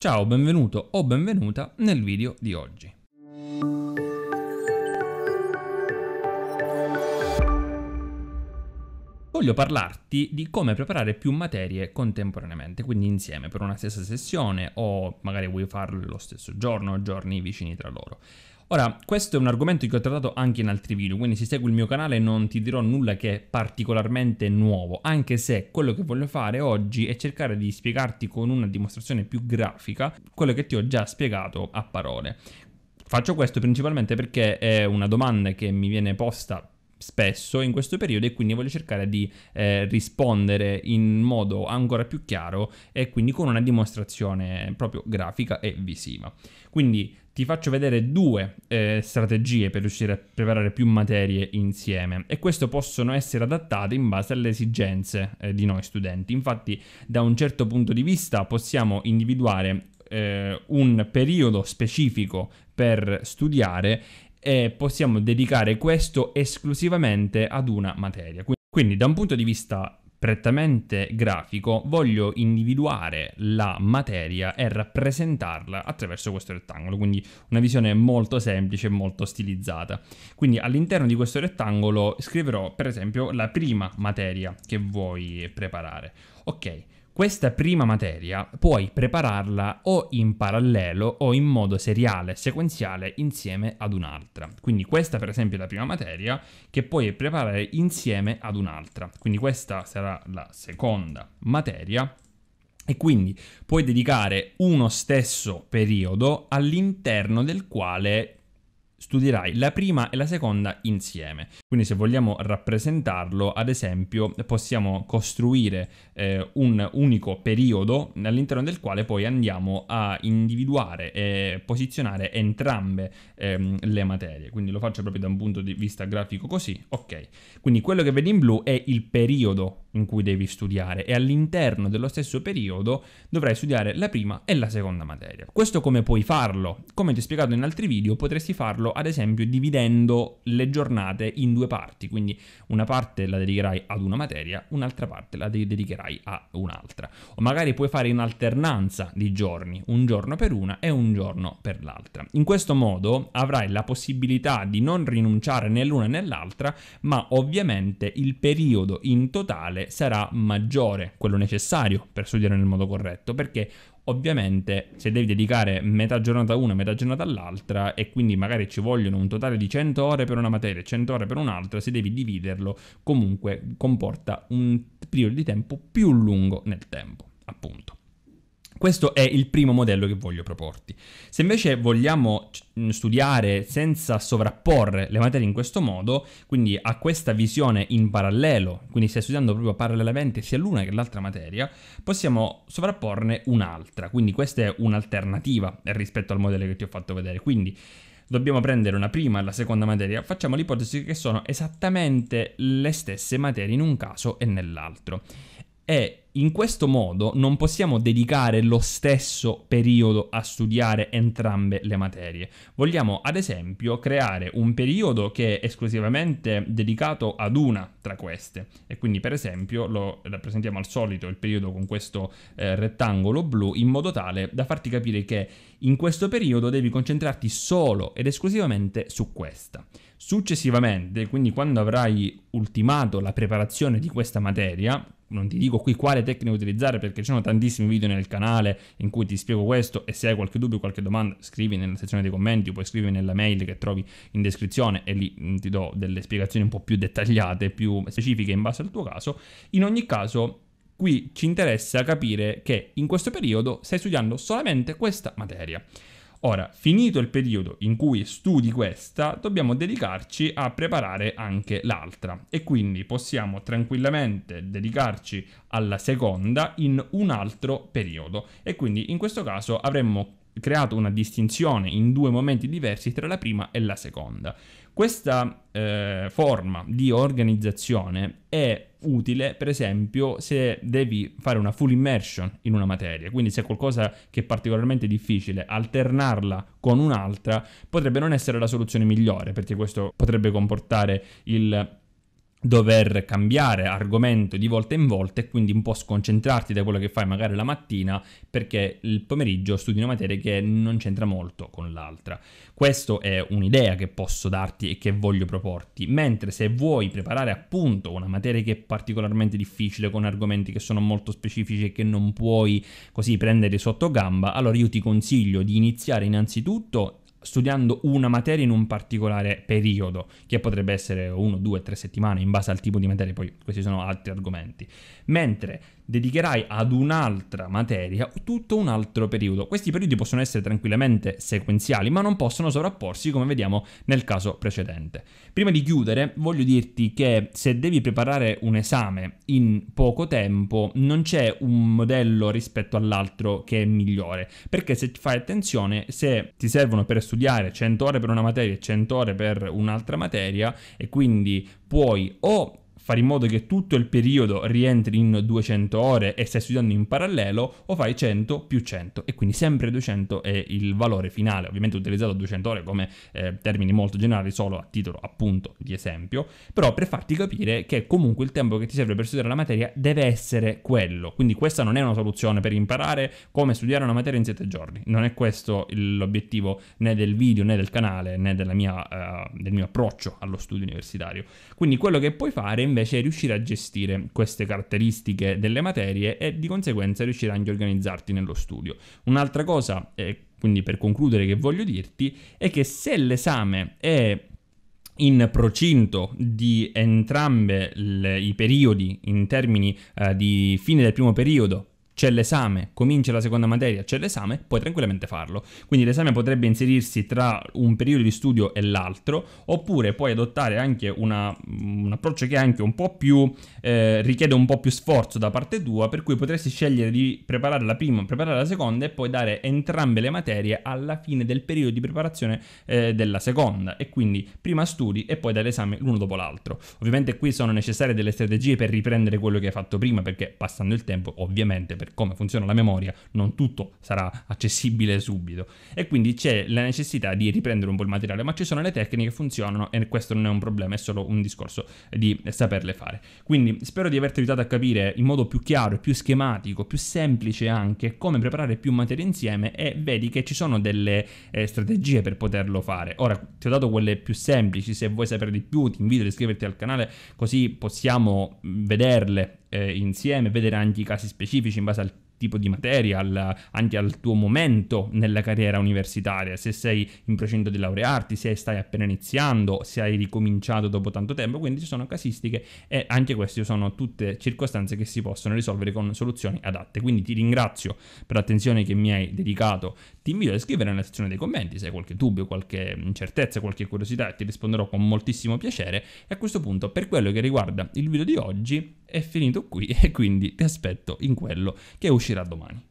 Ciao, benvenuto o benvenuta nel video di oggi. Voglio parlarti di come preparare più materie contemporaneamente, quindi insieme per una stessa sessione o magari vuoi farlo lo stesso giorno o giorni vicini tra loro. Ora, questo è un argomento che ho trattato anche in altri video, quindi se segui il mio canale non ti dirò nulla che è particolarmente nuovo, anche se quello che voglio fare oggi è cercare di spiegarti con una dimostrazione più grafica quello che ti ho già spiegato a parole. Faccio questo principalmente perché è una domanda che mi viene posta spesso in questo periodo e quindi voglio cercare di eh, rispondere in modo ancora più chiaro e quindi con una dimostrazione proprio grafica e visiva. Quindi ti faccio vedere due eh, strategie per riuscire a preparare più materie insieme e queste possono essere adattate in base alle esigenze eh, di noi studenti. Infatti da un certo punto di vista possiamo individuare eh, un periodo specifico per studiare e possiamo dedicare questo esclusivamente ad una materia. Quindi da un punto di vista prettamente grafico, voglio individuare la materia e rappresentarla attraverso questo rettangolo, quindi una visione molto semplice e molto stilizzata. Quindi all'interno di questo rettangolo scriverò per esempio la prima materia che vuoi preparare. Ok. Questa prima materia puoi prepararla o in parallelo o in modo seriale, sequenziale, insieme ad un'altra. Quindi questa per esempio è la prima materia che puoi preparare insieme ad un'altra. Quindi questa sarà la seconda materia e quindi puoi dedicare uno stesso periodo all'interno del quale studierai la prima e la seconda insieme. Quindi se vogliamo rappresentarlo, ad esempio, possiamo costruire eh, un unico periodo all'interno del quale poi andiamo a individuare e posizionare entrambe ehm, le materie. Quindi lo faccio proprio da un punto di vista grafico così, ok. Quindi quello che vedi in blu è il periodo in cui devi studiare e all'interno dello stesso periodo dovrai studiare la prima e la seconda materia. Questo come puoi farlo? Come ti ho spiegato in altri video, potresti farlo ad esempio dividendo le giornate in due parti, quindi una parte la dedicherai ad una materia, un'altra parte la dedicherai a un'altra. O magari puoi fare in alternanza di giorni, un giorno per una e un giorno per l'altra. In questo modo avrai la possibilità di non rinunciare né l'una né l'altra, ma ovviamente il periodo in totale sarà maggiore quello necessario per studiare nel modo corretto, perché ovviamente se devi dedicare metà giornata a una, metà giornata all'altra e quindi magari ci vogliono un totale di 100 ore per una materia e 100 ore per un'altra, se devi dividerlo comunque comporta un periodo di tempo più lungo nel tempo, appunto. Questo è il primo modello che voglio proporti. Se invece vogliamo studiare senza sovrapporre le materie in questo modo, quindi a questa visione in parallelo, quindi stai studiando proprio parallelamente sia l'una che l'altra materia, possiamo sovrapporne un'altra. Quindi questa è un'alternativa rispetto al modello che ti ho fatto vedere. Quindi dobbiamo prendere una prima e la seconda materia, facciamo l'ipotesi che sono esattamente le stesse materie in un caso e nell'altro. E in questo modo non possiamo dedicare lo stesso periodo a studiare entrambe le materie. Vogliamo ad esempio creare un periodo che è esclusivamente dedicato ad una tra queste e quindi per esempio lo rappresentiamo al solito il periodo con questo eh, rettangolo blu in modo tale da farti capire che in questo periodo devi concentrarti solo ed esclusivamente su questa. Successivamente, quindi quando avrai ultimato la preparazione di questa materia, non ti dico qui quale tecnica utilizzare perché ci sono tantissimi video nel canale in cui ti spiego questo e se hai qualche dubbio, qualche domanda, scrivi nella sezione dei commenti o poi scrivi nella mail che trovi in descrizione e lì mm, ti do delle spiegazioni un po' più dettagliate, più specifiche in base al tuo caso. In ogni caso Qui ci interessa capire che in questo periodo stai studiando solamente questa materia. Ora, finito il periodo in cui studi questa, dobbiamo dedicarci a preparare anche l'altra e quindi possiamo tranquillamente dedicarci alla seconda in un altro periodo e quindi in questo caso avremmo creato una distinzione in due momenti diversi tra la prima e la seconda. Questa eh, forma di organizzazione è utile, per esempio, se devi fare una full immersion in una materia, quindi se è qualcosa che è particolarmente difficile, alternarla con un'altra potrebbe non essere la soluzione migliore, perché questo potrebbe comportare il dover cambiare argomento di volta in volta e quindi un po' sconcentrarti da quello che fai magari la mattina perché il pomeriggio studi una materia che non c'entra molto con l'altra. Questa è un'idea che posso darti e che voglio proporti, mentre se vuoi preparare appunto una materia che è particolarmente difficile con argomenti che sono molto specifici e che non puoi così prendere sotto gamba, allora io ti consiglio di iniziare innanzitutto studiando una materia in un particolare periodo, che potrebbe essere uno, due, tre settimane in base al tipo di materia, poi questi sono altri argomenti. Mentre dedicherai ad un'altra materia tutto un altro periodo. Questi periodi possono essere tranquillamente sequenziali, ma non possono sovrapporsi come vediamo nel caso precedente. Prima di chiudere, voglio dirti che se devi preparare un esame in poco tempo, non c'è un modello rispetto all'altro che è migliore, perché se fai attenzione, se ti servono per studiare 100 ore per una materia e 100 ore per un'altra materia e quindi puoi o fare in modo che tutto il periodo rientri in 200 ore e stai studiando in parallelo, o fai 100 più 100 e quindi sempre 200 è il valore finale. Ovviamente ho utilizzato 200 ore come eh, termini molto generali, solo a titolo appunto di esempio, però per farti capire che comunque il tempo che ti serve per studiare la materia deve essere quello. Quindi questa non è una soluzione per imparare come studiare una materia in 7 giorni, non è questo l'obiettivo né del video né del canale né mia, eh, del mio approccio allo studio universitario. Quindi quello che puoi fare invece invece è riuscire a gestire queste caratteristiche delle materie e di conseguenza riuscire anche a organizzarti nello studio. Un'altra cosa, eh, quindi per concludere, che voglio dirti è che se l'esame è in procinto di entrambi i periodi in termini eh, di fine del primo periodo c'è l'esame, comincia la seconda materia, c'è l'esame, puoi tranquillamente farlo. Quindi l'esame potrebbe inserirsi tra un periodo di studio e l'altro, oppure puoi adottare anche una, un approccio che anche un po' più eh, richiede un po' più sforzo da parte tua, per cui potresti scegliere di preparare la prima, preparare la seconda e poi dare entrambe le materie alla fine del periodo di preparazione eh, della seconda e quindi prima studi e poi dai l'esame l'uno dopo l'altro. Ovviamente qui sono necessarie delle strategie per riprendere quello che hai fatto prima perché passando il tempo ovviamente per per come funziona la memoria, non tutto sarà accessibile subito. E quindi c'è la necessità di riprendere un po' il materiale, ma ci sono le tecniche che funzionano e questo non è un problema, è solo un discorso di saperle fare. Quindi spero di averti aiutato a capire in modo più chiaro, più schematico, più semplice anche come preparare più materia insieme e vedi che ci sono delle eh, strategie per poterlo fare. Ora ti ho dato quelle più semplici, se vuoi sapere di più ti invito ad iscriverti al canale così possiamo vederle eh, insieme, vedere anche i casi specifici in base al tipo di materia, al, anche al tuo momento nella carriera universitaria, se sei in procinto di laurearti, se stai appena iniziando, se hai ricominciato dopo tanto tempo, quindi ci sono casistiche e anche queste sono tutte circostanze che si possono risolvere con soluzioni adatte. Quindi ti ringrazio per l'attenzione che mi hai dedicato, ti invito a scrivere nella sezione dei commenti se hai qualche dubbio, qualche incertezza, qualche curiosità e ti risponderò con moltissimo piacere e a questo punto per quello che riguarda il video di oggi è finito qui e quindi ti aspetto in quello che è uscito uscirà domani.